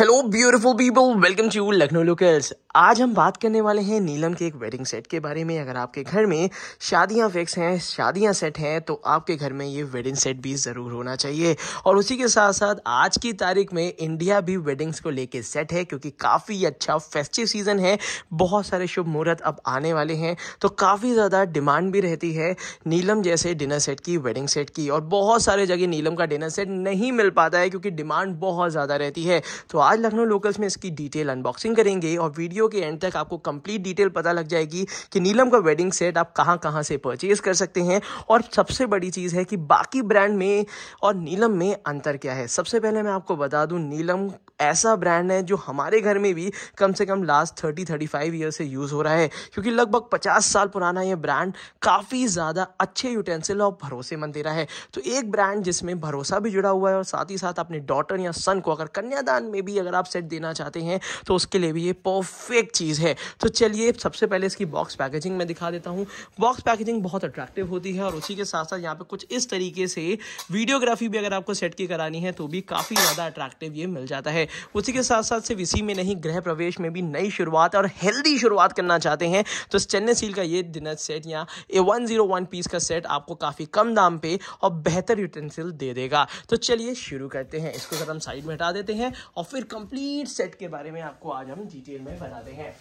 hello beautiful people welcome to Lucknow locals आज हम बात करने वाले हैं नीलम के एक वेडिंग सेट के बारे में अगर आपके घर में शादियां फिक्स हैं शादियां सेट हैं तो आपके घर में ये वेडिंग सेट भी ज़रूर होना चाहिए और उसी के साथ साथ आज की तारीख में इंडिया भी वेडिंग्स को लेके सेट है क्योंकि काफ़ी अच्छा फेस्टिव सीज़न है बहुत सारे शुभ मुहूर्त अब आने वाले हैं तो काफ़ी ज़्यादा डिमांड भी रहती है नीलम जैसे डिनर सेट की वेडिंग सेट की और बहुत सारे जगह नीलम का डिनर सेट नहीं मिल पाता है क्योंकि डिमांड बहुत ज़्यादा रहती है तो आज लखनऊ लोकल्स में इसकी डिटेल अनबॉक्सिंग करेंगे और वीडियो के एंड तक आपको कंप्लीट डिटेल पता लग जाएगी कि नीलम का वेडिंग सेट आप कहाँ कहाँ से परचेज कर सकते हैं और सबसे बड़ी चीज़ है कि बाकी ब्रांड में और नीलम में अंतर क्या है सबसे पहले मैं आपको बता दूँ नीलम ऐसा ब्रांड है जो हमारे घर में भी कम से कम last thirty thirty five year से यूज़ हो रहा है क्योंकि लगभग पचास साल पुराना ये ब्रांड काफ़ी ज़्यादा अच्छे यूटेंसिल और भरोसेमंद दे रहा है तो एक ब्रांड जिसमें भरोसा भी जुड़ा हुआ है और साथ ही साथ अपने डॉटर या सन को अगर कन्यादान में भी भी अगर आप सेट देना चाहते हैं तो उसके लिए भी ये परफेक्ट चीज़ है तो चलिए सबसे पहले इसकी बॉक्स पैकेजिंग मैं दिखा देता हूँ बॉक्स पैकेजिंग बहुत अट्रैक्टिव होती है और उसी के साथ साथ यहाँ पे कुछ इस तरीके से वीडियोग्राफी भी अगर आपको सेट की करानी है तो भी काफ़ी ज़्यादा अट्रैक्टिव ये मिल जाता है उसी के साथ साथ सिर्फ इसी में नहीं गृह प्रवेश में भी नई शुरुआत और हेल्दी शुरुआत करना चाहते हैं तो चेन्नई सील का ये डिनर सेट या a one zero one piece का सेट आपको काफ़ी कम दाम पे और बेहतर यूटेंसिल दे देगा तो चलिए शुरू करते हैं इसको ज़रा हम साइड में हटा देते हैं और फिर कंप्लीट सेट के बारे में आपको आज हम डिटेल में बताते हैं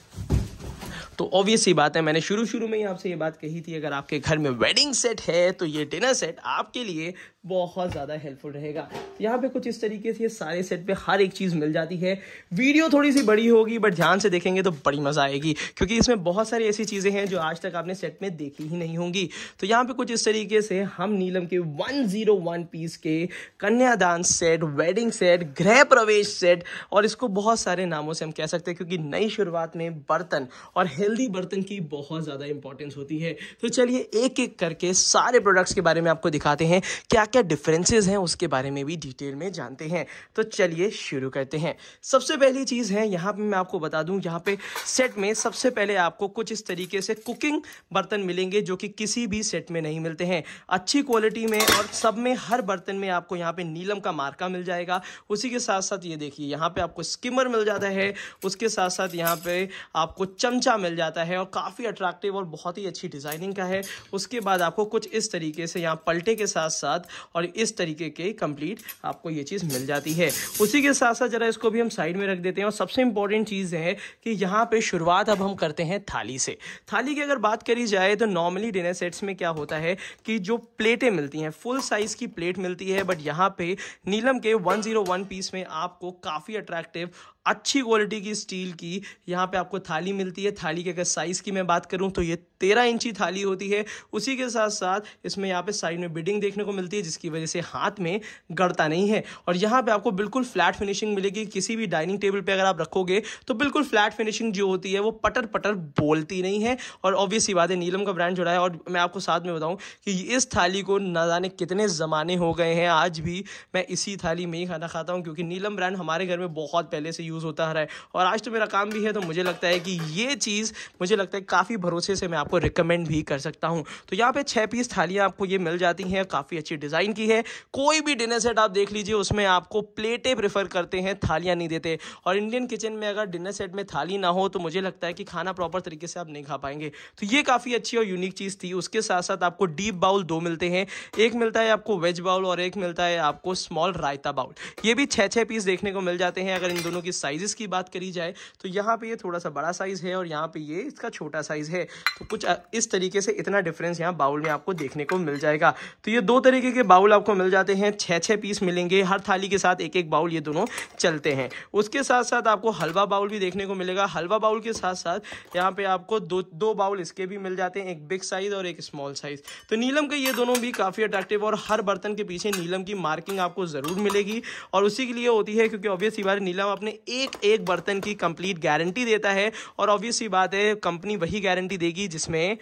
तो ऑब्वियस ही बात है मैंने शुरू शुरू में ही आपसे ये बात कही थी अगर आपके घर में वेडिंग सेट है तो ये डिनर सेट आपके लिए बहुत ज़्यादा हेल्पफुल रहेगा यहाँ पे कुछ इस तरीके से सारे सेट पे हर एक चीज़ मिल जाती है वीडियो थोड़ी सी बड़ी होगी बट ध्यान से देखेंगे तो बड़ी मज़ा आएगी क्योंकि इसमें बहुत सारी ऐसी चीज़ें हैं जो आज तक आपने सेट में देखी ही नहीं होंगी तो यहाँ पे कुछ इस तरीके से हम नीलम के 101 पीस के कन्यादान सेट वेडिंग सेट गृह प्रवेश सेट और इसको बहुत सारे नामों से हम कह सकते हैं क्योंकि नई शुरुआत में बर्तन और और हेल्दी बर्तन की बहुत ज़्यादा इंपॉर्टेंस होती है तो चलिए एक एक करके सारे प्रोडक्ट्स के बारे में आपको दिखाते हैं क्या क्या डिफरेंसेस हैं उसके बारे में भी डिटेल में जानते हैं तो चलिए शुरू करते हैं सबसे पहली चीज़ है यहाँ पर मैं आपको बता दूँ यहाँ पे सेट में सबसे पहले आपको कुछ इस तरीके से कुकिंग बर्तन मिलेंगे जो कि किसी भी सेट में नहीं मिलते हैं अच्छी क्वालिटी में और सब में हर बर्तन में आपको यहाँ पर नीलम का मार्का मिल जाएगा उसी के साथ साथ ये देखिए यहाँ पर आपको स्किमर मिल जाता है उसके साथ साथ यहाँ पे आपको चमचा गला मिल जाता है और काफ़ी अट्रैक्टिव और बहुत ही अच्छी डिज़ाइनिंग का है उसके बाद आपको कुछ इस तरीके से यहाँ पलटे के साथ साथ और इस तरीके के कंप्लीट आपको ये चीज़ मिल जाती है उसी के साथ साथ ज़रा इसको भी हम साइड में रख देते हैं और सबसे इंपॉर्टेंट चीज़ है कि यहाँ पर शुरुआत अब हम करते हैं थाली से थाली की अगर बात करी जाए तो नॉर्मली डिनर सेट्स में क्या होता है कि जो प्लेटें मिलती हैं फुल साइज़ की प्लेट मिलती है बट यहाँ पे नीलम के 101 पीस में आपको काफ़ी अट्रैक्टिव अच्छी क्वालिटी की स्टील की यहाँ पे आपको थाली मिलती है थाली के अगर साइज़ की मैं बात करूँ तो ये तेरह इंची थाली होती है उसी के साथ साथ इसमें यहाँ पे साइड में बिडिंग देखने को मिलती है जिसकी वजह से हाथ में गड़ता नहीं है और यहाँ पे आपको बिल्कुल फ्लैट फिनिशिंग मिलेगी किसी भी डाइनिंग टेबल पे अगर आप रखोगे तो बिल्कुल फ्लैट फिनिशिंग जो होती है वो पटर पटर बोलती नहीं है और ऑब्वियस बात है नीलम का ब्रांड जुड़ा है और मैं आपको साथ में बताऊँ कि इस थाली को न जाने कितने ज़माने हो गए हैं आज भी मैं इसी थाली में ही खाना खाता हूँ क्योंकि नीलम ब्रांड हमारे घर में बहुत पहले से यूज़ होता आ रहा है और आज तो मेरा काम भी है तो मुझे लगता है कि ये चीज़ मुझे लगता है काफ़ी भरोसे से मैं आप आपको रिकमेंड भी कर सकता हूँ तो यहाँ पे छः पीस थालियाँ आपको ये मिल जाती हैं काफ़ी अच्छी डिज़ाइन की है कोई भी डिनर सेट आप देख लीजिए उसमें आपको प्लेटें प्रेफर करते हैं थालियाँ नहीं देते और इंडियन किचन में अगर डिनर सेट में थाली ना हो तो मुझे लगता है कि खाना प्रॉपर तरीके से आप नहीं खा पाएंगे तो ये काफ़ी अच्छी और यूनिक चीज़ थी उसके साथ साथ आपको डीप बाउल दो मिलते हैं एक मिलता है आपको वेज बाउल और एक मिलता है आपको स्मॉल रायता बाउल ये भी छः छः पीस देखने को मिल जाते हैं अगर इन दोनों की साइजेस की बात करी जाए तो यहाँ पे ये थोड़ा सा बड़ा साइज़ है और यहाँ पे ये इसका छोटा साइज़ है तो कुछ कुछ इस तरीके से इतना डिफरेंस यहाँ बाउल में आपको देखने को मिल जाएगा तो ये दो तरीके के बाउल आपको मिल जाते हैं छः छः पीस मिलेंगे हर थाली के साथ एक एक बाउल ये दोनों चलते हैं उसके साथ साथ आपको हलवा बाउल भी देखने को मिलेगा हलवा बाउल के साथ साथ यहाँ पे आपको दो दो बाउल इसके भी मिल जाते हैं एक बिग साइज और एक स्मॉल साइज तो नीलम के ये दोनों भी काफ़ी अट्रैक्टिव और हर बर्तन के पीछे नीलम की मार्किंग आपको ज़रूर मिलेगी और उसी के लिए होती है क्योंकि ऑब्वियसली बात नीलम अपने एक एक बर्तन की कंप्लीट गारंटी देता है और ऑब्वियसली बात है कंपनी वही गारंटी देगी जिस इसमें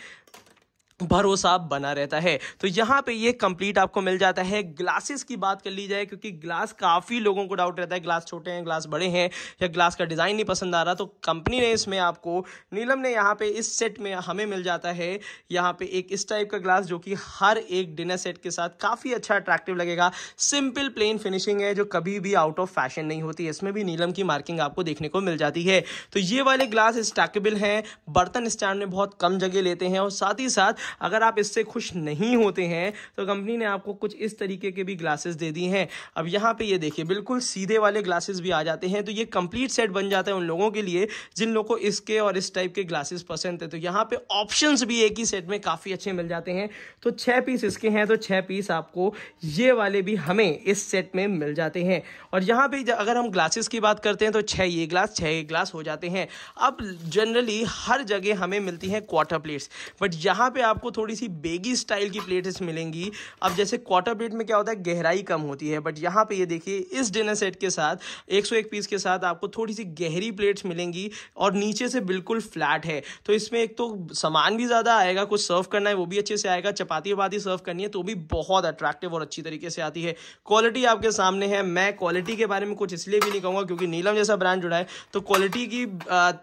भरोसा बना रहता है तो यहाँ पे ये कंप्लीट आपको मिल जाता है ग्लासेस की बात कर ली जाए क्योंकि ग्लास काफ़ी लोगों को डाउट रहता है ग्लास छोटे हैं ग्लास बड़े हैं या ग्लास का डिज़ाइन नहीं पसंद आ रहा तो कंपनी ने इसमें आपको नीलम ने यहाँ पे इस सेट में हमें मिल जाता है यहाँ पे एक इस टाइप का ग्लास जो कि हर एक डिनर सेट के साथ काफ़ी अच्छा अट्रैक्टिव लगेगा सिंपल प्लेन फिनिशिंग है जो कभी भी आउट ऑफ फैशन नहीं होती इसमें भी नीलम की मार्किंग आपको देखने को मिल जाती है तो ये वाले ग्लास स्टैकेबल हैं बर्तन स्टैंड में बहुत कम जगह लेते हैं और साथ ही साथ अगर आप इससे खुश नहीं होते हैं तो कंपनी ने आपको कुछ इस तरीके के भी ग्लासेस दे दी हैं अब यहाँ पे ये देखिए बिल्कुल सीधे वाले ग्लासेस भी आ जाते हैं तो ये कंप्लीट सेट बन जाता है उन लोगों के लिए जिन लोगों को इसके और इस टाइप के ग्लासेस पसंद है तो यहाँ पे ऑप्शन भी एक ही सेट में काफ़ी अच्छे मिल जाते हैं तो छः पीस इसके हैं तो छह पीस आपको ये वाले भी हमें इस सेट में मिल जाते हैं और यहाँ पे अगर हम ग्लासेस की बात करते हैं तो छह ये ग्लास छः ये ग्लास हो जाते हैं अब जनरली हर जगह हमें मिलती है क्वार्टर प्लेट्स बट यहाँ पे आप आपको थोड़ी सी बेगी स्टाइल की प्लेट्स मिलेंगी अब जैसे क्वार्टर प्लेट में क्या होता है गहराई कम होती है बट यहाँ पे ये देखिए इस डिनर सेट के साथ 101 पीस के साथ आपको थोड़ी सी गहरी प्लेट्स मिलेंगी और नीचे से बिल्कुल फ्लैट है तो इसमें एक तो सामान भी ज़्यादा आएगा कुछ सर्व करना है वो भी अच्छे से आएगा चपाती वपाती सर्व करनी है तो भी बहुत अट्रैक्टिव और अच्छी तरीके से आती है क्वालिटी आपके सामने है मैं क्वालिटी के बारे में कुछ इसलिए भी नहीं कहूँगा क्योंकि नीलम जैसा ब्रांड जुड़ा है तो क्वालिटी की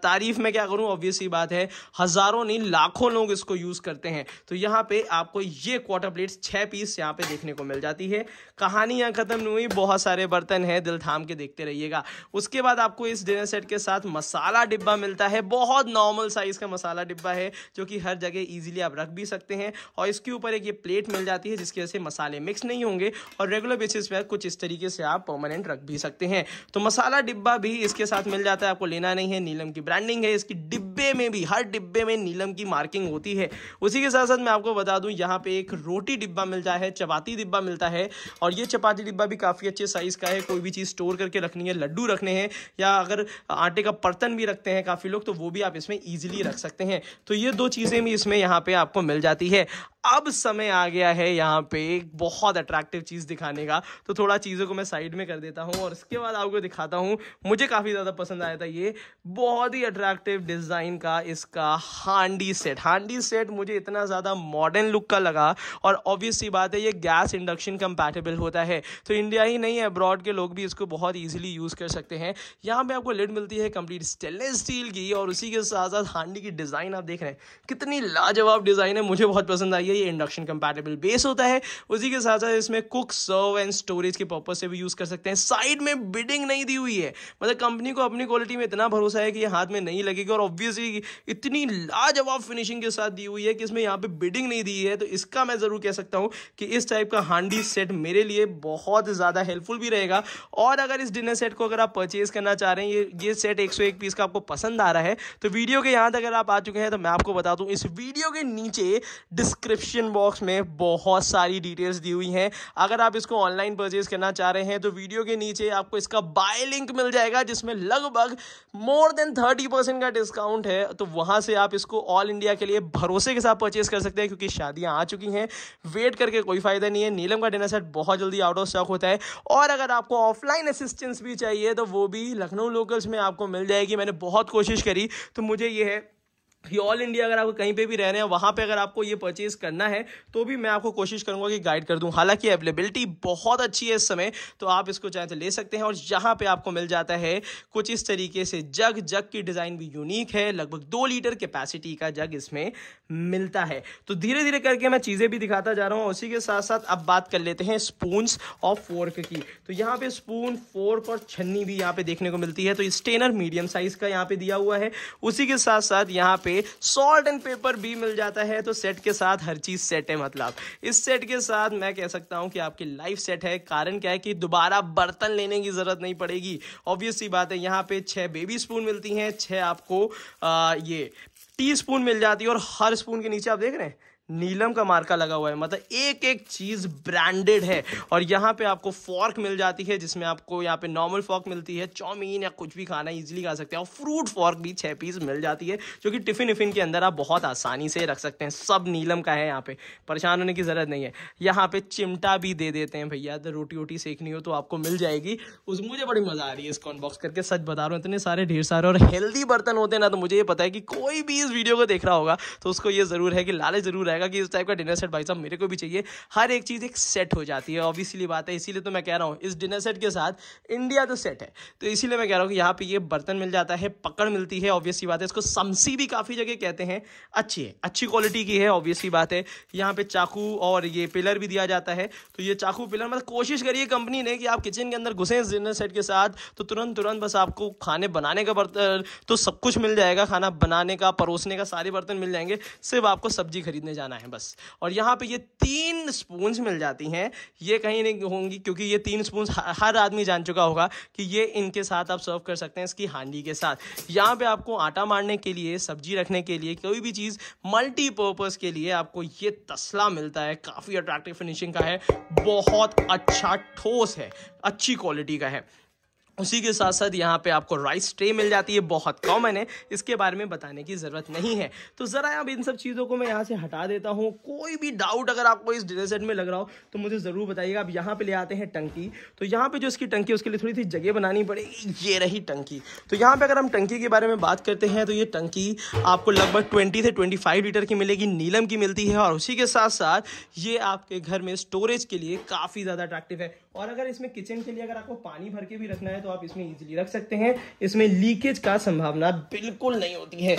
तारीफ में क्या करूँ ऑब्वियसली बात है हज़ारों नहीं लाखों लोग इसको यूज़ करते हैं हैं तो यहाँ पे आपको ये क्वार्टर प्लेट्स छः पीस यहाँ पे देखने को मिल जाती है कहानी यहाँ ख़त्म नहीं हुई बहुत सारे बर्तन हैं दिल थाम के देखते रहिएगा उसके बाद आपको इस डिनर सेट के साथ मसाला डिब्बा मिलता है बहुत नॉर्मल साइज़ का मसाला डिब्बा है जो कि हर जगह ईजिली आप रख भी सकते हैं और इसके ऊपर एक ये प्लेट मिल जाती है जिसकी वजह से मसाले मिक्स नहीं होंगे और रेगुलर बेसिस पर कुछ इस तरीके से आप परमानेंट रख भी सकते हैं तो मसाला डिब्बा भी इसके साथ मिल जाता है आपको लेना नहीं है नीलम की ब्रांडिंग है इसकी डिब्बे में भी हर डिब्बे में नीलम की मार्किंग होती है उसी के साथ साथ मैं आपको बता दूं यहाँ पे एक रोटी डिब्बा मिलता है चपाती डिब्बा मिलता है और ये चपाती डिब्बा भी काफ़ी अच्छे साइज़ का है कोई भी चीज़ स्टोर करके रखनी है लड्डू रखने हैं या अगर आटे का बर्तन भी रखते हैं काफ़ी लोग तो वो भी आप इसमें ईजिली रख सकते हैं तो ये दो चीज़ें भी इसमें यहाँ पे आपको मिल जाती है अब समय आ गया है यहाँ पे एक बहुत अट्रैक्टिव चीज़ दिखाने का तो थोड़ा चीज़ों को मैं साइड में कर देता हूँ और इसके बाद आपको दिखाता हूँ मुझे काफ़ी ज़्यादा पसंद आया था ये बहुत ही अट्रैक्टिव डिज़ाइन का इसका हांडी सेट हांडी सेट मुझे इतना इतना ज़्यादा मॉडर्न लुक का लगा और ऑब्वियस सी बात है ये गैस इंडक्शन कंपैटिबल होता है तो इंडिया ही नहीं है अब्रॉड के लोग भी इसको बहुत ईजिली यूज़ कर सकते हैं यहाँ पर आपको लिड मिलती है कंप्लीट स्टेनलेस स्टील की और उसी के साथ साथ हांडी की डिज़ाइन आप देख रहे हैं कितनी लाजवाब डिज़ाइन है मुझे बहुत पसंद आई है ये इंडक्शन कंपैटिबल बेस होता है उसी के साथ साथ इसमें कुक सर्व एंड स्टोरेज के पर्पज से भी यूज़ कर सकते हैं साइड में बिडिंग नहीं दी हुई है मतलब कंपनी को अपनी क्वालिटी में इतना भरोसा है कि ये हाथ में नहीं लगेगी और ऑब्वियसली इतनी लाजवाब फिनिशिंग के साथ दी हुई है कि इसमें यहाँ पे बिडिंग नहीं दी है तो इसका मैं ज़रूर कह सकता हूँ कि इस टाइप का हांडी सेट मेरे लिए बहुत ज़्यादा हेल्पफुल भी रहेगा और अगर इस डिनर सेट को अगर आप परचेज करना चाह रहे हैं ये ये सेट एक, एक पीस का आपको पसंद आ रहा है तो वीडियो के यहाँ तक अगर आप आ चुके हैं तो मैं आपको बता दूँ इस वीडियो के नीचे डिस्क्रिप्शन बॉक्स में बहुत सारी डिटेल्स दी हुई हैं अगर आप इसको ऑनलाइन परचेज करना चाह रहे हैं तो वीडियो के नीचे आपको इसका बाय लिंक मिल जाएगा जिसमें लगभग मोर देन थर्टी का डिस्काउंट है तो वहाँ से आप इसको ऑल इंडिया के लिए भरोसे के साथ परचेज परचेस कर सकते हैं क्योंकि शादियां आ चुकी हैं वेट करके कोई फ़ायदा नहीं है नीलम का डिनर सेट बहुत जल्दी आउट ऑफ स्टॉक होता है और अगर आपको ऑफलाइन असिस्टेंस भी चाहिए तो वो भी लखनऊ लोकल्स में आपको मिल जाएगी मैंने बहुत कोशिश करी तो मुझे ये है ये ऑल इंडिया अगर आप कहीं पे भी रह रहे हैं वहाँ पे अगर आपको ये परचेज करना है तो भी मैं आपको कोशिश करूँगा कि गाइड कर दूँ हालांकि अवेलेबिलिटी बहुत अच्छी है इस समय तो आप इसको चाहे तो ले सकते हैं और यहाँ पे आपको मिल जाता है कुछ इस तरीके से जग जग की डिज़ाइन भी यूनिक है लगभग दो लीटर कैपेसिटी का जग इसमें मिलता है तो धीरे धीरे करके मैं चीज़ें भी दिखाता जा रहा हूँ उसी के साथ साथ अब बात कर लेते हैं स्पूनस और फोर्क की तो यहाँ पर स्पून फोर्क और छन्नी भी यहाँ पर देखने को मिलती है तो स्टेनर मीडियम साइज़ का यहाँ पर दिया हुआ है उसी के साथ साथ यहाँ पर पे सॉल्ट एंड पेपर भी मिल जाता है तो सेट के साथ हर चीज़ सेट है मतलब इस सेट के साथ मैं कह सकता हूं कि आपकी लाइफ सेट है कारण क्या है कि दोबारा बर्तन लेने की ज़रूरत नहीं पड़ेगी ऑब्वियस सी बात है यहाँ पे छह बेबी स्पून मिलती हैं छह आपको आ, ये टी स्पून मिल जाती है और हर स्पून के नीचे आप देख रहे हैं नीलम का मार्का लगा हुआ है मतलब एक एक चीज़ ब्रांडेड है और यहाँ पे आपको फॉर्क मिल जाती है जिसमें आपको यहाँ पे नॉर्मल फॉर्क मिलती है चौमीन या कुछ भी खाना इजीली खा सकते हैं और फ्रूट फॉर्क भी छह पीस मिल जाती है जो कि टिफ़िन विफिन के अंदर आप बहुत आसानी से रख सकते हैं सब नीलम का है यहाँ पे परेशान होने की ज़रूरत नहीं है यहाँ पे चिमटा भी दे देते हैं भैया अगर रोटी वोटी सेकनी हो तो आपको मिल जाएगी उस मुझे बड़ी मज़ा आ रही है इसको अनबॉक्स करके सच बता रहा हूँ इतने सारे ढेर सारे और हेल्दी बर्तन होते हैं ना तो मुझे ये पता है कि कोई भी इस वीडियो को देख रहा होगा तो उसको ये ज़रूर है कि लाले ज़रूर रहेगा कि इस टाइप का डिनर सेट भाई साहब मेरे को भी चाहिए हर एक चीज़ एक सेट हो जाती है ऑब्वियसली बात है इसीलिए तो मैं कह रहा हूँ इस डिनर सेट के साथ इंडिया तो सेट है तो इसीलिए मैं कह रहा हूँ कि यहाँ पर ये बर्तन मिल जाता है पकड़ मिलती है ऑब्वियसली बात है इसको समसी भी काफ़ी जगह कहते हैं अच्छी है अच्छी क्वालिटी की है ऑब्वियसली बात है यहाँ पर चाकू और ये पिलर भी दिया जाता है तो ये चाकू पिलर मतलब कोशिश करिए कंपनी ने कि आप किचन के अंदर घुसें इस डिनर सेट के साथ तो तुरंत तुरंत बस आपको खाने बनाने का बर्तन तो सब कुछ मिल जाएगा खाना बनाने का परोसने का सारे बर्तन मिल जाएंगे सिर्फ आपको सब्जी खरीदने जाना जाना है बस और यहाँ पे ये तीन स्पून मिल जाती हैं ये कहीं नहीं होंगी क्योंकि ये तीन स्पून हर आदमी जान चुका होगा कि ये इनके साथ आप सर्व कर सकते हैं इसकी हांडी के साथ यहाँ पे आपको आटा मारने के लिए सब्जी रखने के लिए कोई भी चीज़ मल्टीपर्पज़ के लिए आपको ये तसला मिलता है काफ़ी अट्रैक्टिव फिनिशिंग का है बहुत अच्छा ठोस है अच्छी क्वालिटी का है उसी के साथ साथ यहाँ पे आपको राइस ट्रे मिल जाती है बहुत कॉमन है इसके बारे में बताने की ज़रूरत नहीं है तो ज़रा अब इन सब चीज़ों को मैं यहाँ से हटा देता हूँ कोई भी डाउट अगर आपको इस डिनर सेट में लग रहा हो तो मुझे ज़रूर बताइएगा अब यहाँ पे ले आते हैं टंकी तो यहाँ पे जो इसकी टंकी उसके लिए थोड़ी सी जगह बनानी पड़ेगी ये रही टंकी तो यहाँ पर अगर हम टंकी के बारे में बात करते हैं तो ये टंकी आपको लगभग ट्वेंटी से ट्वेंटी लीटर की मिलेगी नीलम की मिलती है और उसी के साथ साथ ये आपके घर में स्टोरेज के लिए काफ़ी ज़्यादा अट्रैक्टिव है और अगर इसमें किचन के लिए अगर आपको पानी भर के भी रखना है तो आप इसमें इजिली रख सकते हैं इसमें लीकेज का संभावना बिल्कुल नहीं होती है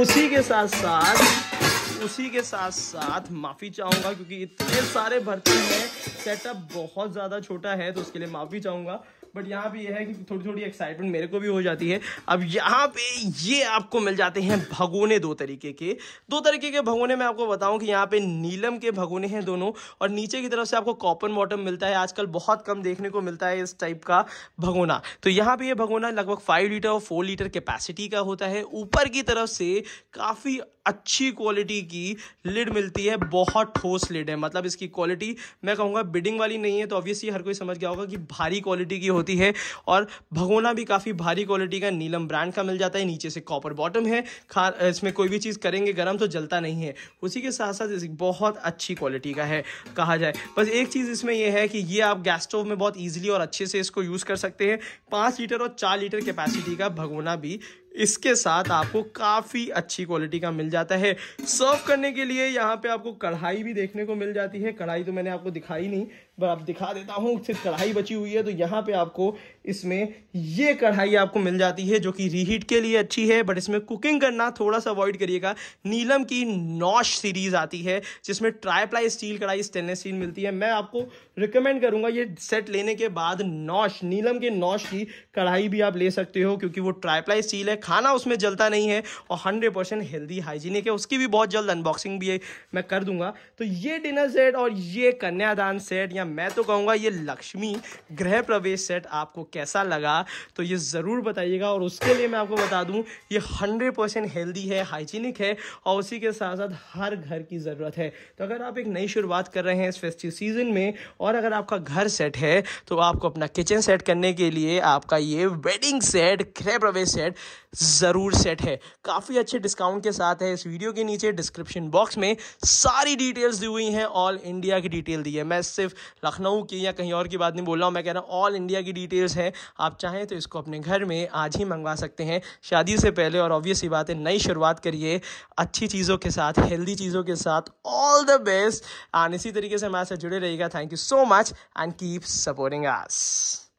उसी के साथ साथ उसी के साथ साथ माफ़ी चाहूंगा क्योंकि इतने सारे भरते हैं सेटअप बहुत ज़्यादा छोटा है तो उसके लिए माफ़ी चाहूंगा बट यहाँ पे ये है कि थोड़ी थोड़ी एक्साइटमेंट मेरे को भी हो जाती है अब यहाँ पे ये आपको मिल जाते हैं भगोने दो तरीके के दो तरीके के भगोने मैं आपको बताऊँ कि यहाँ पे नीलम के भगोने हैं दोनों और नीचे की तरफ से आपको कॉपन बॉटम मिलता है आजकल बहुत कम देखने को मिलता है इस टाइप का भगोना तो यहाँ पे ये भगोना लगभग फाइव लीटर और फोर लीटर कैपेसिटी का होता है ऊपर की तरफ से काफ़ी अच्छी क्वालिटी की लिड मिलती है बहुत ठोस लिड है मतलब इसकी क्वालिटी मैं कहूँगा बिडिंग वाली नहीं है तो ऑब्वियसली हर कोई समझ गया होगा कि भारी क्वालिटी की होती है और भगोना भी काफ़ी भारी क्वालिटी का नीलम ब्रांड का मिल जाता है नीचे से कॉपर बॉटम है खा इसमें कोई भी चीज़ करेंगे गर्म तो जलता नहीं है उसी के साथ साथ बहुत अच्छी क्वालिटी का है कहा जाए बस एक चीज़ इसमें यह है कि ये आप गैस स्टोव में बहुत ईजिली और अच्छे से इसको यूज़ कर सकते हैं पाँच लीटर और चार लीटर कैपेसिटी का भगोना भी इसके साथ आपको काफ़ी अच्छी क्वालिटी का मिल जाता है सर्व करने के लिए यहाँ पे आपको कढ़ाई भी देखने को मिल जाती है कढ़ाई तो मैंने आपको दिखाई नहीं मैं आप दिखा देता हूँ सिर्फ कढ़ाई बची हुई है तो यहाँ पे आपको इसमें ये कढ़ाई आपको मिल जाती है जो कि रीहीट के लिए अच्छी है बट इसमें कुकिंग करना थोड़ा सा अवॉइड करिएगा नीलम की नॉश सीरीज़ आती है जिसमें ट्राईप्लाई स्टील कढ़ाई स्टेनलेस स्टील मिलती है मैं आपको रिकमेंड करूँगा ये सेट लेने के बाद नॉश नीलम के नॉश की कढ़ाई भी आप ले सकते हो क्योंकि वो ट्राईप्लाई स्टील है खाना उसमें जलता नहीं है और हंड्रेड परसेंट हेल्दी हाइजीनिक है उसकी भी बहुत जल्द अनबॉक्सिंग भी मैं कर दूंगा तो ये डिनर सेट और ये कन्यादान सेट या मैं तो कहूँगा ये लक्ष्मी गृह प्रवेश सेट आपको कैसा लगा तो ये ज़रूर बताइएगा और उसके लिए मैं आपको बता दूँ ये हंड्रेड परसेंट हेल्दी है हाइजीनिक है और उसी के साथ साथ हर घर की ज़रूरत है तो अगर आप एक नई शुरुआत कर रहे हैं इस फेस्टिव सीज़न में और अगर आपका घर सेट है तो आपको अपना किचन सेट करने के लिए आपका ये वेडिंग सेट गृह प्रवेश सेट ज़रूर सेट है काफ़ी अच्छे डिस्काउंट के साथ है इस वीडियो के नीचे डिस्क्रिप्शन बॉक्स में सारी डिटेल्स दी हुई हैं ऑल इंडिया की डिटेल दी है मैं सिर्फ लखनऊ की या कहीं और की बात नहीं बोल रहा हूँ मैं कह रहा हूँ ऑल इंडिया की डिटेल्स हैं आप चाहें तो इसको अपने घर में आज ही मंगवा सकते हैं शादी से पहले और ऑब्वियस ही बात है नई शुरुआत करिए अच्छी चीज़ों के साथ हेल्दी चीज़ों के साथ ऑल द बेस्ट एंड इसी तरीके से हमारे साथ जुड़े रहिएगा thank you so much and keep supporting us